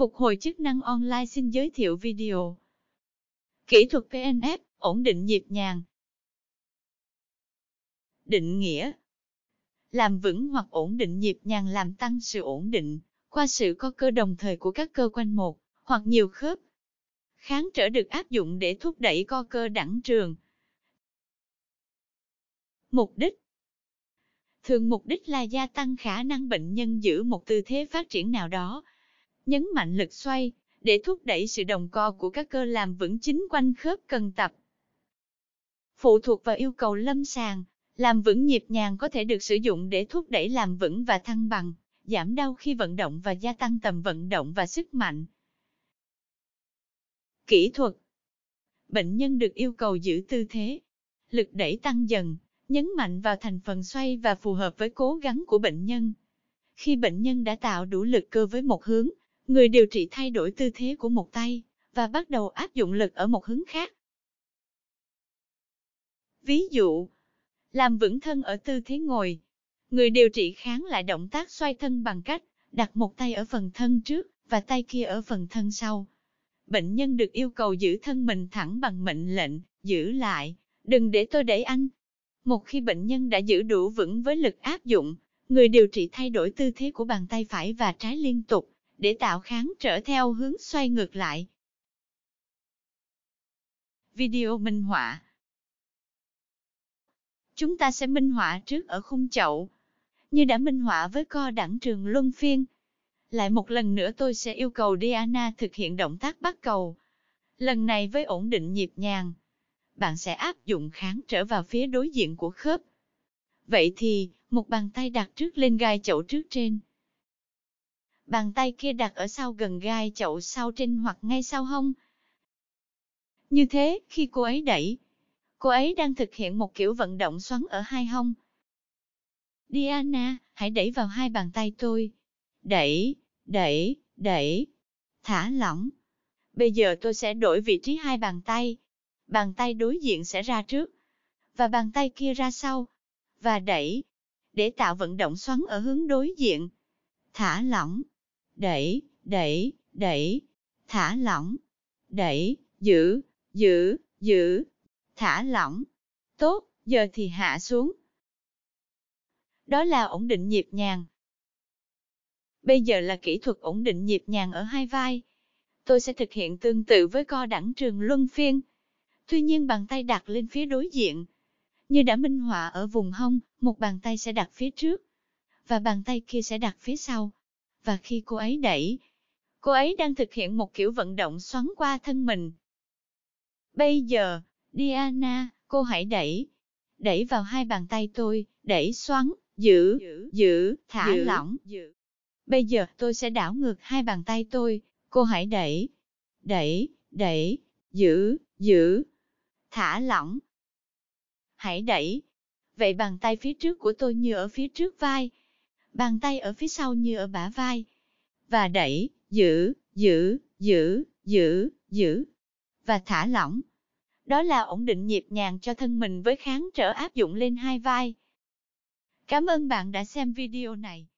Phục hồi chức năng online xin giới thiệu video. Kỹ thuật PNF, ổn định nhịp nhàng. Định nghĩa Làm vững hoặc ổn định nhịp nhàng làm tăng sự ổn định, qua sự co cơ đồng thời của các cơ quan một, hoặc nhiều khớp. Kháng trở được áp dụng để thúc đẩy co cơ đẳng trường. Mục đích Thường mục đích là gia tăng khả năng bệnh nhân giữ một tư thế phát triển nào đó, nhấn mạnh lực xoay, để thúc đẩy sự đồng co của các cơ làm vững chính quanh khớp cần tập. Phụ thuộc vào yêu cầu lâm sàng, làm vững nhịp nhàng có thể được sử dụng để thúc đẩy làm vững và thăng bằng, giảm đau khi vận động và gia tăng tầm vận động và sức mạnh. Kỹ thuật Bệnh nhân được yêu cầu giữ tư thế, lực đẩy tăng dần, nhấn mạnh vào thành phần xoay và phù hợp với cố gắng của bệnh nhân. Khi bệnh nhân đã tạo đủ lực cơ với một hướng, người điều trị thay đổi tư thế của một tay và bắt đầu áp dụng lực ở một hướng khác. Ví dụ, làm vững thân ở tư thế ngồi. Người điều trị kháng lại động tác xoay thân bằng cách đặt một tay ở phần thân trước và tay kia ở phần thân sau. Bệnh nhân được yêu cầu giữ thân mình thẳng bằng mệnh lệnh, giữ lại, đừng để tôi đẩy anh. Một khi bệnh nhân đã giữ đủ vững với lực áp dụng, người điều trị thay đổi tư thế của bàn tay phải và trái liên tục, để tạo kháng trở theo hướng xoay ngược lại. Video minh họa Chúng ta sẽ minh họa trước ở khung chậu, như đã minh họa với co đẳng trường luân phiên. Lại một lần nữa tôi sẽ yêu cầu Diana thực hiện động tác bắt cầu. Lần này với ổn định nhịp nhàng, bạn sẽ áp dụng kháng trở vào phía đối diện của khớp. Vậy thì, một bàn tay đặt trước lên gai chậu trước trên, bàn tay kia đặt ở sau gần gai chậu sau trên hoặc ngay sau hông. Như thế, khi cô ấy đẩy, cô ấy đang thực hiện một kiểu vận động xoắn ở hai hông. Diana, hãy đẩy vào hai bàn tay tôi. Đẩy, đẩy, đẩy. Thả lỏng. Bây giờ tôi sẽ đổi vị trí hai bàn tay. Bàn tay đối diện sẽ ra trước, và bàn tay kia ra sau, và đẩy, để tạo vận động xoắn ở hướng đối diện. Thả lỏng đẩy, đẩy, đẩy, thả lỏng, đẩy, giữ, giữ, giữ, thả lỏng. Tốt, giờ thì hạ xuống. Đó là ổn định nhịp nhàng. Bây giờ là kỹ thuật ổn định nhịp nhàng ở hai vai. Tôi sẽ thực hiện tương tự với co đẳng trường luân phiên. Tuy nhiên bàn tay đặt lên phía đối diện. Như đã minh họa ở vùng hông, một bàn tay sẽ đặt phía trước, và bàn tay kia sẽ đặt phía sau và khi cô ấy đẩy, cô ấy đang thực hiện một kiểu vận động xoắn qua thân mình. Bây giờ, Diana, cô hãy đẩy. Đẩy vào hai bàn tay tôi, đẩy xoắn, giữ, giữ, thả giữ, lỏng. Giữ. Bây giờ tôi sẽ đảo ngược hai bàn tay tôi, cô hãy đẩy, đẩy, đẩy, giữ, giữ, thả lỏng. Hãy đẩy. Vậy bàn tay phía trước của tôi như ở phía trước vai, bàn tay ở phía sau như ở bả vai. Và đẩy, giữ, giữ, giữ, giữ, giữ, và thả lỏng. Đó là ổn định nhịp nhàng cho thân mình với kháng trở áp dụng lên hai vai. Cảm ơn bạn đã xem video này.